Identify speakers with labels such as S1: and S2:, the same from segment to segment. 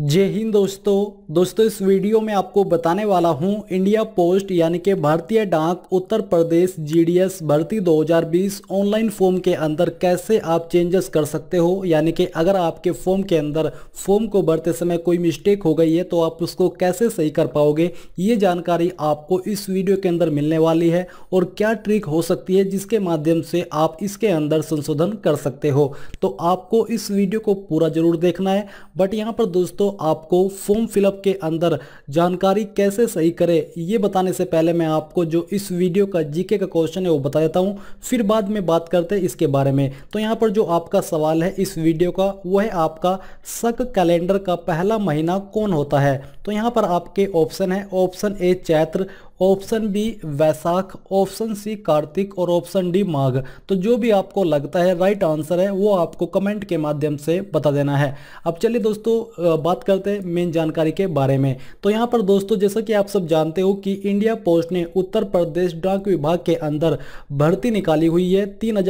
S1: जय हिंद दोस्तों दोस्तों इस वीडियो में आपको बताने वाला हूं इंडिया पोस्ट यानी कि भारतीय डाक उत्तर प्रदेश जीडीएस भर्ती 2020 ऑनलाइन फॉर्म के अंदर कैसे आप चेंजेस कर सकते हो यानी कि अगर आपके फॉर्म के अंदर फॉर्म को भरते समय कोई मिस्टेक हो गई है तो आप उसको कैसे सही कर पाओगे ये जानकारी आपको इस वीडियो के अंदर मिलने वाली है और क्या ट्रिक हो सकती है जिसके माध्यम से आप इसके अंदर संशोधन कर सकते हो तो आपको इस वीडियो को पूरा जरूर देखना है बट यहाँ पर दोस्तों दोस्तों आपको फॉर्म फिलअप के अंदर जानकारी कैसे सही करें ये बताने से पहले मैं आपको जो इस वीडियो का जीके का क्वेश्चन है वो बता देता हूँ फिर बाद में बात करते हैं इसके बारे में तो यहाँ पर जो आपका सवाल है इस वीडियो का वो है आपका शक कैलेंडर का पहला महीना कौन होता है तो यहाँ पर आपके ऑप्शन है option A Chaitra option B Vaisakh option C Kartik और ऑप्शन डी माघ तो जो भी आपको लगता है राइट आंसर है वो आपको कमेंट के माध्यम से बता देना है अब चलिए दोस्तों बात करते हैं मेन जानकारी के बारे में तो यहाँ पर दोस्तों जैसा कि आप सब जानते हो कि इंडिया पोस्ट ने उत्तर प्रदेश डाक विभाग के अंदर भर्ती निकाली हुई है तीन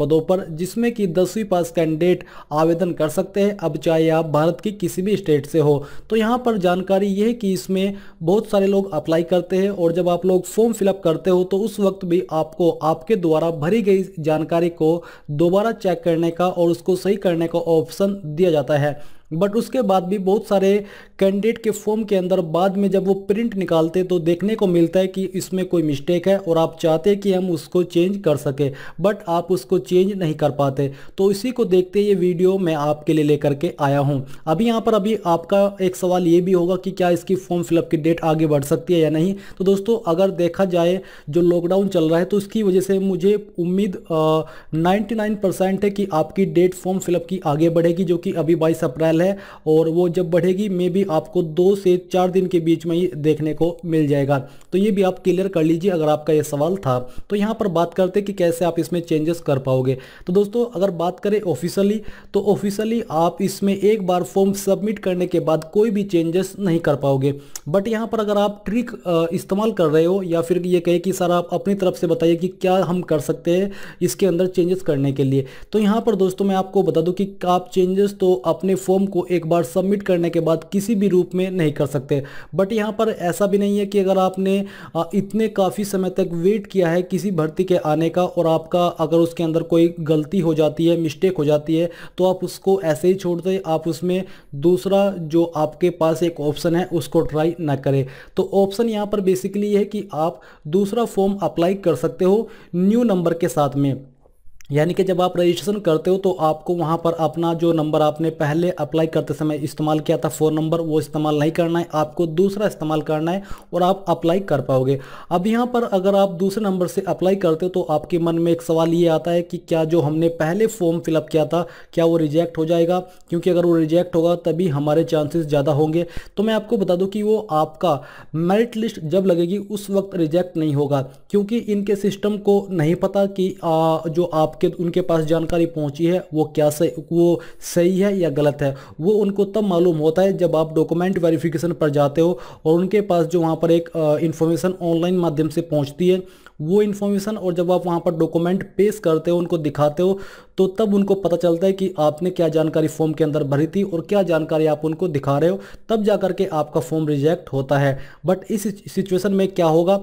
S1: पदों पर जिसमें कि दसवीं पास कैंडिडेट आवेदन कर सकते हैं अब चाहे आप भारत की किसी भी स्टेट से हो तो यहाँ पर जानकारी यह है कि इसमें बहुत सारे लोग अप्लाई कर करते हैं और जब आप लोग फॉर्म फिलअप करते हो तो उस वक्त भी आपको आपके द्वारा भरी गई जानकारी को दोबारा चेक करने का और उसको सही करने का ऑप्शन दिया जाता है बट उसके बाद भी बहुत सारे कैंडिडेट के फॉर्म के अंदर बाद में जब वो प्रिंट निकालते तो देखने को मिलता है कि इसमें कोई मिस्टेक है और आप चाहते कि हम उसको चेंज कर सकें बट आप उसको चेंज नहीं कर पाते तो इसी को देखते ये वीडियो मैं आपके लिए लेकर के आया हूँ अभी यहाँ पर अभी आपका एक सवाल ये भी होगा कि क्या इसकी फॉर्म फिलअप की डेट आगे बढ़ सकती है या नहीं तो दोस्तों अगर देखा जाए जो लॉकडाउन चल रहा है तो उसकी वजह से मुझे उम्मीद नाइन्टी है कि आपकी डेट फॉर्म फिलअप की आगे बढ़ेगी जो कि अभी बाईस अप्रैल है और वो जब बढ़ेगी मे बी आपको दो से चार दिन के बीच में ही देखने को मिल जाएगा तो ये भी आप क्लियर कर लीजिए अगर आपका ये सवाल था तो यहाँ पर बात करते कि कैसे आप इसमें चेंजेस कर पाओगे तो दोस्तों अगर बात करें ऑफिशियली तो ऑफिशियली आप इसमें एक बार फॉर्म सबमिट करने के बाद कोई भी चेंजेस नहीं कर पाओगे बट यहाँ पर अगर आप ट्रिक इस्तेमाल कर रहे हो या फिर ये कहे कि सर आप अपनी तरफ से बताइए कि क्या हम कर सकते हैं इसके अंदर चेंजेस करने के लिए तो यहाँ पर दोस्तों मैं आपको बता दूँ कि आप चेंजेस तो अपने फॉर्म को एक बार सबमिट करने के बाद किसी भी रूप में नहीं कर सकते बट यहाँ पर ऐसा भी नहीं है कि अगर आपने इतने काफ़ी समय तक वेट किया है किसी भर्ती के आने का और आपका अगर उसके अंदर कोई गलती हो जाती है मिस्टेक हो जाती है तो आप उसको ऐसे ही छोड़ दें आप उसमें दूसरा जो आपके पास एक ऑप्शन है उसको ट्राई ना करें तो ऑप्शन यहाँ पर बेसिकली है कि आप दूसरा फॉर्म अप्लाई कर सकते हो न्यू नंबर के साथ में यानी कि जब आप रजिस्ट्रेशन करते हो तो आपको वहाँ पर अपना जो नंबर आपने पहले अप्लाई करते समय इस्तेमाल किया था फ़ोन नंबर वो इस्तेमाल नहीं करना है आपको दूसरा इस्तेमाल करना है और आप अप्लाई कर पाओगे अब यहाँ पर अगर आप दूसरे नंबर से अप्लाई करते हो तो आपके मन में एक सवाल ये आता है कि क्या जो हमने पहले फॉर्म फिलअप किया था क्या वो रिजेक्ट हो जाएगा क्योंकि अगर वो रिजेक्ट होगा तभी हमारे चांसेस ज़्यादा होंगे तो मैं आपको बता दूँ कि वो आपका मेरिट लिस्ट जब लगेगी उस वक्त रिजेक्ट नहीं होगा क्योंकि इनके सिस्टम को नहीं पता कि जो आप आपके उनके पास जानकारी पहुंची है वो क्या सही वो सही है या गलत है वो उनको तब मालूम होता है जब आप डॉक्यूमेंट वेरिफिकेशन पर जाते हो और उनके पास जो वहाँ पर एक इन्फॉर्मेशन ऑनलाइन माध्यम से पहुँचती है वो इन्फॉर्मेशन और जब आप वहाँ पर डॉक्यूमेंट पेश करते हो उनको दिखाते हो तो तब उनको पता चलता है कि आपने क्या जानकारी फॉर्म के अंदर भरी थी और क्या जानकारी आप उनको दिखा रहे हो तब जा करके आपका फॉर्म रिजेक्ट होता है बट इस सिचुएशन में क्या होगा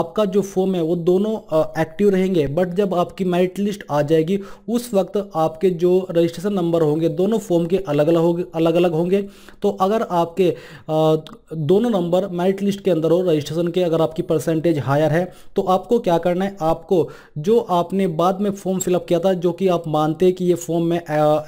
S1: आपका जो फॉर्म है वो दोनों एक्टिव रहेंगे बट जब आपकी मेरिट लिस्ट आ जाएगी उस वक्त आपके जो रजिस्ट्रेशन नंबर होंगे दोनों फॉर्म के अलग अलग होंगे अलग अलग होंगे तो अगर आपके दोनों नंबर मेरिट लिस्ट के अंदर हो रजिस्ट्रेशन के अगर आपकी परसेंटेज हायर है तो आपको क्या करना है आपको जो आपने बाद में फॉर्म फिलअप किया था जो कि आप मानते हैं कि ये फॉर्म मैं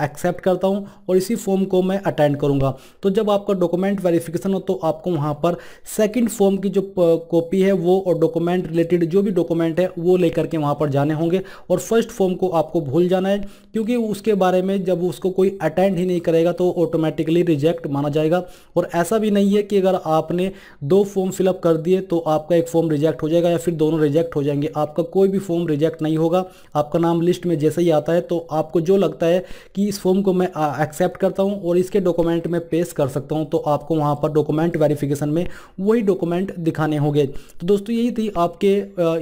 S1: एक्सेप्ट करता हूँ और इसी फॉर्म को मैं अटेंड करूँगा तो जब आपका डॉक्यूमेंट वेरिफिकेशन हो तो आपको वहाँ पर सेकेंड फॉर्म की जो कॉपी है वो और डॉक्यूमेंट रिलेटेड जो भी डॉक्यूमेंट है वो लेकर के वहाँ पर जाने होंगे और फर्स्ट फॉर्म को आपको भूल जाना है क्योंकि उसके बारे में जब उसको कोई अटेंड ही नहीं करेगा तो ऑटोमेटिकली रिजेक्ट माना जाएगा और ऐसा भी नहीं है कि अगर आपने दो फॉर्म फिलअप कर दिए तो आपका एक फॉर्म रिजेक्ट हो जाएगा या फिर दोनों रिजेक्ट हो जाएंगे आपका कोई भी फॉर्म रिजेक्ट नहीं होगा आपका नाम लिस्ट में जैसे ही आता है तो आपको जो लगता है कि इस फॉर्म को मैं एक्सेप्ट करता हूँ और इसके डॉक्यूमेंट में पेश कर सकता हूँ तो आपको वहाँ पर डॉक्यूमेंट वेरिफिकेशन में वही डॉक्यूमेंट दिखाने होंगे तो दोस्तों यही थी आपके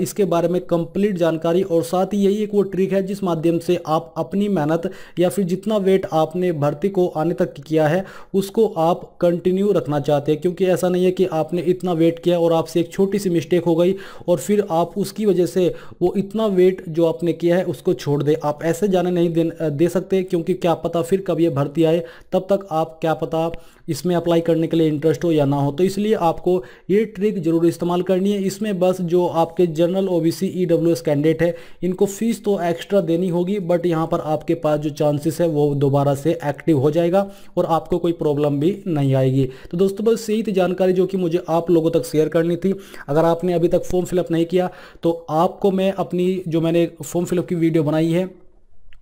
S1: इसके बारे में कंप्लीट जानकारी और साथ ही यही एक वो ट्रिक है जिस माध्यम से आप अपनी मेहनत या फिर जितना वेट आपने भर्ती को आने तक किया है उसको आप कंटिन्यू रखना चाहते हैं क्योंकि ऐसा नहीं है कि आपने इतना वेट किया और आपसे एक छोटी सी मिस्टेक हो गई और फिर आप उसकी वजह से वो इतना वेट जो आपने किया है उसको छोड़ दे आप ऐसे जाने नहीं दे, दे सकते क्योंकि क्या पता फिर कब ये भर्ती आए तब तक आप क्या पता इसमें अप्लाई करने के लिए इंटरेस्ट हो या ना हो तो इसलिए आपको ये ट्रिक जरूर इस्तेमाल करनी है इसमें बस जो आपके general O B C S candidate है इनको फीस तो एक्स्ट्रा देनी होगी बट यहाँ पर आपके पास जो चांसेस है वो दोबारा से एक्टिव हो जाएगा और आपको कोई प्रॉब्लम भी नहीं आएगी तो दोस्तों बस यही थी जानकारी जो कि मुझे आप लोगों तक शेयर करनी थी अगर आपने अभी तक फॉर्म फिलअप नहीं किया तो आपको मैं अपनी जो मैंने फॉर्म फिलअप की वीडियो बनाई है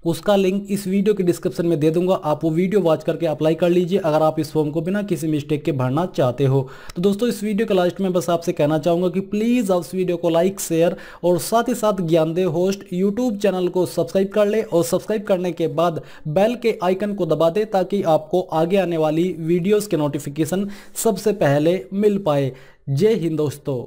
S1: उसका लिंक इस वीडियो के डिस्क्रिप्शन में दे दूंगा आप वो वीडियो वॉच करके अप्लाई कर लीजिए अगर आप इस फॉर्म को बिना किसी मिस्टेक के भरना चाहते हो तो दोस्तों इस वीडियो के लास्ट में बस आपसे कहना चाहूँगा कि प्लीज़ आप इस वीडियो को लाइक शेयर और साथ ही साथ ज्ञानदेव होस्ट यूट्यूब चैनल को सब्सक्राइब कर ले और सब्सक्राइब करने के बाद बेल के आइकन को दबा दे ताकि आपको आगे आने वाली वीडियोज़ के नोटिफिकेशन सबसे पहले मिल पाए जय हिंद दोस्तों